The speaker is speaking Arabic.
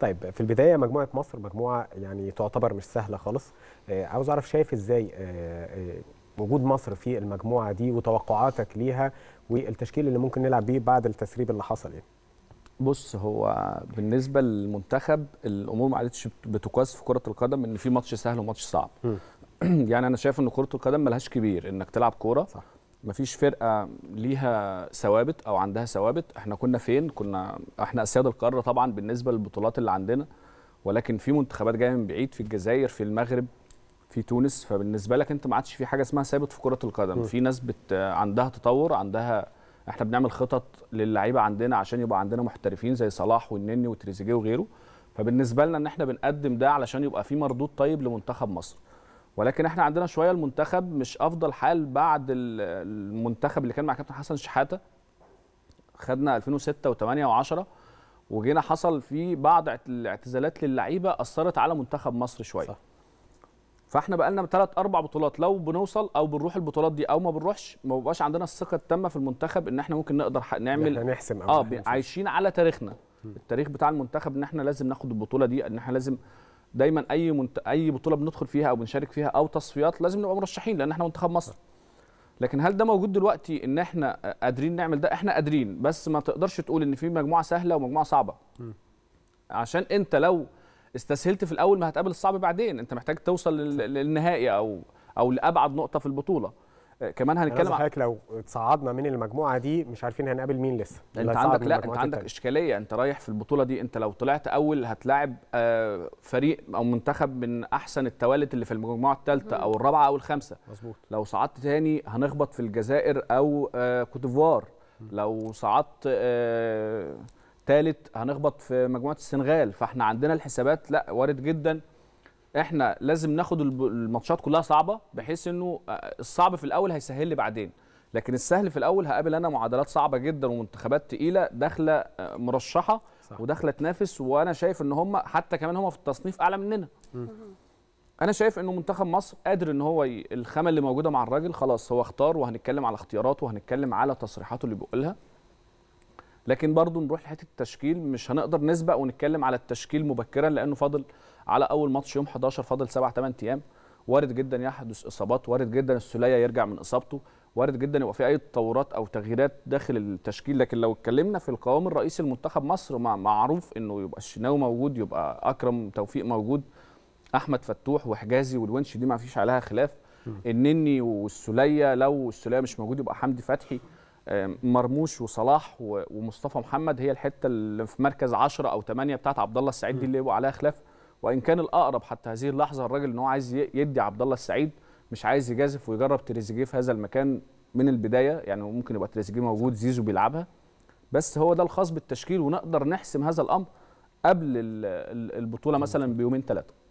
طيب في البدايه مجموعه مصر مجموعه يعني تعتبر مش سهله خالص آه، عاوز اعرف شايف ازاي آه، آه، وجود مصر في المجموعه دي وتوقعاتك ليها والتشكيل اللي ممكن نلعب بيه بعد التسريب اللي حصل يعني بص هو بالنسبه للمنتخب الامور ما عادتش بتقاس في كره القدم ان في ماتش سهل وماتش صعب يعني انا شايف ان كره القدم ملهاش كبير انك تلعب كوره صح. مفيش فرقه ليها ثوابت او عندها ثوابت احنا كنا فين كنا احنا اسياد القاره طبعا بالنسبه للبطولات اللي عندنا ولكن في منتخبات جايه من بعيد في الجزائر في المغرب في تونس فبالنسبه لك انت ما عادش في حاجه اسمها ثابت في كره القدم في ناس بت عندها تطور عندها احنا بنعمل خطط للعيبه عندنا عشان يبقى عندنا محترفين زي صلاح والنني وتريزيجيه وغيره فبالنسبه لنا ان احنا بنقدم ده علشان يبقى في مردود طيب لمنتخب مصر ولكن احنا عندنا شويه المنتخب مش افضل حال بعد المنتخب اللي كان مع كابتن حسن شحاته خدنا 2006 و8 و10 وجينا حصل في بعض الاعتزالات للعيبه اثرت على منتخب مصر شويه صح. فاحنا بقى لنا ثلاث اربع بطولات لو بنوصل او بنروح البطولات دي او ما بنروحش ما بيبقاش عندنا الثقه التامه في المنتخب ان احنا ممكن نقدر نعمل احنا نحسم اه عايشين على تاريخنا التاريخ بتاع المنتخب ان احنا لازم ناخد البطوله دي ان احنا لازم دايما اي منت... اي بطوله بندخل فيها او بنشارك فيها او تصفيات لازم نبقى مرشحين لان احنا منتخب مصر لكن هل ده موجود دلوقتي ان احنا قادرين نعمل ده احنا قادرين بس ما تقدرش تقول ان في مجموعه سهله ومجموعه صعبه م. عشان انت لو استسهلت في الاول ما هتقابل الصعب بعدين انت محتاج توصل للنهائي او او لابعد نقطه في البطوله آه، كمان هنتكلم حضرتك لو اتصعدنا من المجموعه دي مش عارفين هنقابل مين لسه انت عندك لا انت عندك التالي. اشكاليه انت رايح في البطوله دي انت لو طلعت اول هتلاعب آه، فريق او منتخب من احسن التوالت اللي في المجموعه الثالثه او الرابعه او الخامسه مظبوط لو صعدت تاني هنخبط في الجزائر او آه، كوتيفوار لو صعدت ثالث هنخبط في مجموعه السنغال فاحنا عندنا الحسابات لا وارد جدا احنا لازم ناخد الماتشات كلها صعبه بحيث انه آه، الصعب في الاول هيسهل لي بعدين لكن السهل في الاول هقابل انا معادلات صعبه جدا ومنتخبات تقيله داخله آه، مرشحه وداخله تنافس وانا شايف ان هم حتى كمان هم في التصنيف اعلى مننا انا شايف انه منتخب مصر قادر ان هو الخامه اللي موجوده مع الراجل خلاص هو اختار وهنتكلم على اختياراته وهنتكلم على تصريحاته اللي بيقولها لكن برضو نروح لحته التشكيل مش هنقدر نسبق ونتكلم على التشكيل مبكرا لانه فاضل على اول ماتش يوم 11 فاضل 7 8 ايام وارد جدا يحدث اصابات وارد جدا السليه يرجع من اصابته وارد جدا يبقى في اي تطورات او تغييرات داخل التشكيل لكن لو اتكلمنا في القوام الرئيسي لمنتخب مصر مع معروف انه يبقى الشناوي موجود يبقى اكرم توفيق موجود احمد فتوح وحجازي والونش دي ما فيش عليها خلاف النني والسليه لو السليه مش موجود يبقى حمدي فتحي مرموش وصلاح ومصطفى محمد هي الحته اللي في مركز 10 او 8 بتاعت عبد الله السعيد دي اللي يبقى عليها خلاف وان كان الاقرب حتى هذه اللحظه الراجل ان هو عايز يدي عبد الله السعيد مش عايز يجازف ويجرب تريزيجيه في هذا المكان من البدايه يعني ممكن يبقى تريزيجيه موجود زيزو بيلعبها بس هو ده الخاص بالتشكيل ونقدر نحسم هذا الامر قبل البطوله مثلا بيومين ثلاثه